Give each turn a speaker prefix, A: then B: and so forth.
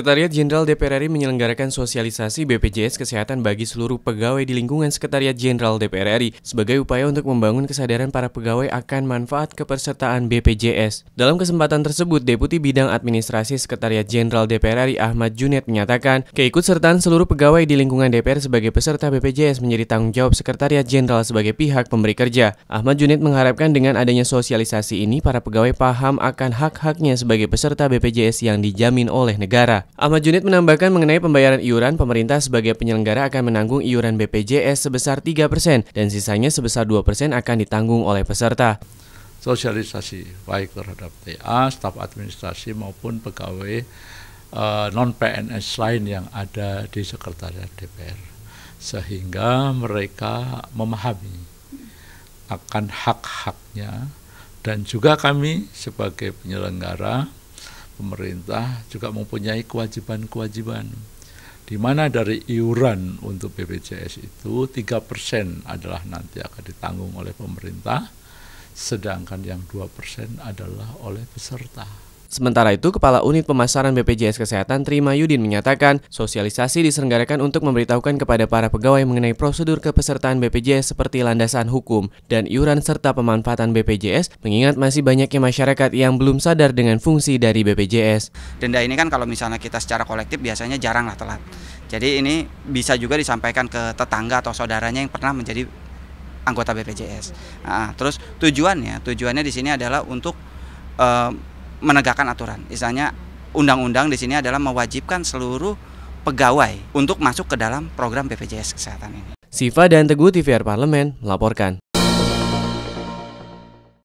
A: Sekretariat Jenderal DPR RI menyelenggarakan sosialisasi BPJS Kesehatan bagi seluruh pegawai di lingkungan Sekretariat Jenderal DPR RI sebagai upaya untuk membangun kesadaran para pegawai akan manfaat kepersertaan BPJS. Dalam kesempatan tersebut, Deputi Bidang Administrasi Sekretariat Jenderal DPR RI Ahmad Junet menyatakan, keikutsertaan seluruh pegawai di lingkungan DPR sebagai peserta BPJS menjadi tanggung jawab Sekretariat Jenderal sebagai pihak pemberi kerja. Ahmad Junet mengharapkan dengan adanya sosialisasi ini, para pegawai paham akan hak-haknya sebagai peserta BPJS yang dijamin oleh negara. Ahmad Junid menambahkan mengenai pembayaran iuran, pemerintah sebagai penyelenggara akan menanggung iuran BPJS sebesar 3% dan sisanya sebesar 2% akan ditanggung oleh peserta.
B: Sosialisasi baik terhadap TA, staf administrasi maupun pegawai eh, non PNS lain yang ada di sekretariat DPR sehingga mereka memahami akan hak-haknya dan juga kami sebagai penyelenggara pemerintah juga mempunyai kewajiban-kewajiban di mana dari iuran untuk BPJS itu tiga persen adalah nanti akan ditanggung oleh pemerintah sedangkan yang dua persen adalah oleh peserta.
A: Sementara itu, Kepala Unit Pemasaran BPJS Kesehatan Trima Yudin menyatakan, sosialisasi diselenggarakan untuk memberitahukan kepada para pegawai mengenai prosedur kepesertaan BPJS seperti landasan hukum dan iuran serta pemanfaatan BPJS, mengingat masih banyaknya masyarakat yang belum sadar dengan fungsi dari BPJS.
C: Denda ini kan kalau misalnya kita secara kolektif biasanya jarang lah telat. Jadi ini bisa juga disampaikan ke tetangga atau saudaranya yang pernah menjadi anggota BPJS. Nah, terus tujuannya, tujuannya di sini adalah untuk eh, menegakkan aturan. Misalnya undang-undang di sini adalah mewajibkan seluruh pegawai untuk masuk ke dalam program BPJS kesehatan ini.
A: Siva dan Teguh TVR Parlemen melaporkan.